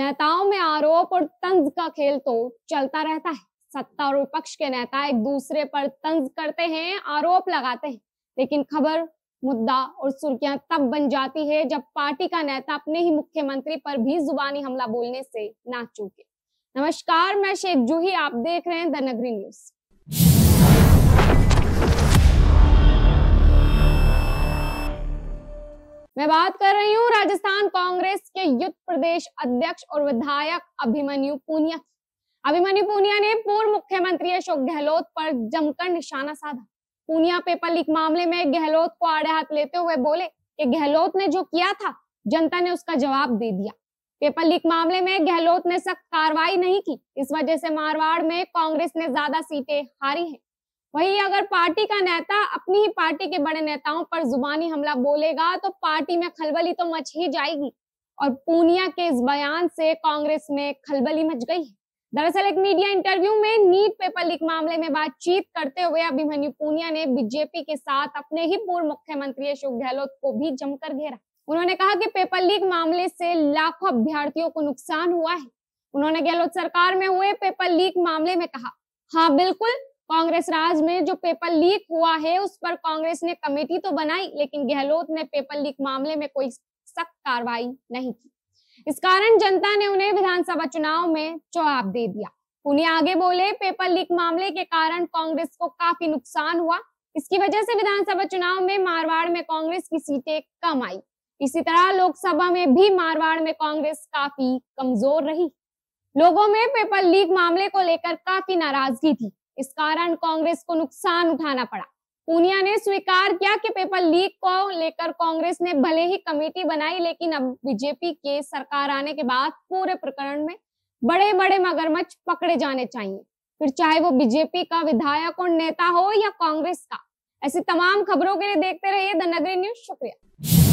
नेताओं में आरोप और तंज का खेल तो चलता रहता है सत्ता और विपक्ष के नेता एक दूसरे पर तंज करते हैं आरोप लगाते हैं लेकिन खबर मुद्दा और सुर्खियां तब बन जाती है जब पार्टी का नेता अपने ही मुख्यमंत्री पर भी जुबानी हमला बोलने से ना चूके नमस्कार मैं शेख जूही आप देख रहे हैं द नगरी न्यूज मैं बात कर रही हूँ राजस्थान कांग्रेस के युद्ध प्रदेश अध्यक्ष और विधायक अभिमन्यु पूनिया अभिमन्यु पूनिया ने पूर्व मुख्यमंत्री अशोक गहलोत पर जमकर निशाना साधा पूनिया पेपर लीक मामले में गहलोत को आड़े हाथ लेते हुए बोले कि गहलोत ने जो किया था जनता ने उसका जवाब दे दिया पेपर लीक मामले में गहलोत ने सख्त कार्रवाई नहीं की इस वजह से मारवाड़ में कांग्रेस ने ज्यादा सीटें हारी हैं वही अगर पार्टी का नेता अपनी ही पार्टी के बड़े नेताओं पर जुबानी हमला बोलेगा तो पार्टी में खलबली तो मच ही जाएगी और पूनिया के इस बयान से कांग्रेस में खलबली मच गई दरअसल एक मीडिया इंटरव्यू में नीट पेपर लीक मामले में बातचीत करते हुए अभिमन्यु पूनिया ने बीजेपी के साथ अपने ही पूर्व मुख्यमंत्री अशोक गहलोत को भी जमकर घेरा उन्होंने कहा कि पेपर लीक मामले से लाखों अभ्यर्थियों को नुकसान हुआ है उन्होंने गहलोत सरकार में हुए पेपर लीक मामले में कहा हाँ बिल्कुल कांग्रेस राज में जो पेपर लीक हुआ है उस पर कांग्रेस ने कमेटी तो बनाई लेकिन गहलोत ने पेपर लीक मामले में कोई सख्त कार्रवाई नहीं की इस कारण जनता ने उन्हें विधानसभा चुनाव में जवाब दे दिया उन्हें आगे बोले पेपर लीक मामले के कारण कांग्रेस को काफी नुकसान हुआ इसकी वजह से विधानसभा चुनाव में मारवाड़ में कांग्रेस की सीटें कम आई इसी तरह लोकसभा में भी मारवाड़ में कांग्रेस काफी कमजोर रही लोगों में पेपर लीक मामले को लेकर काफी नाराजगी थी इस कारण कांग्रेस को नुकसान उठाना पड़ा पूनिया ने स्वीकार किया कि पेपर लीक को लेकर कांग्रेस ने भले ही कमेटी बनाई लेकिन अब बीजेपी के सरकार आने के बाद पूरे प्रकरण में बड़े बड़े मगरमच्छ पकड़े जाने चाहिए फिर चाहे वो बीजेपी का विधायक और नेता हो या कांग्रेस का ऐसी तमाम खबरों के लिए देखते रहिए द नगरी न्यूज शुक्रिया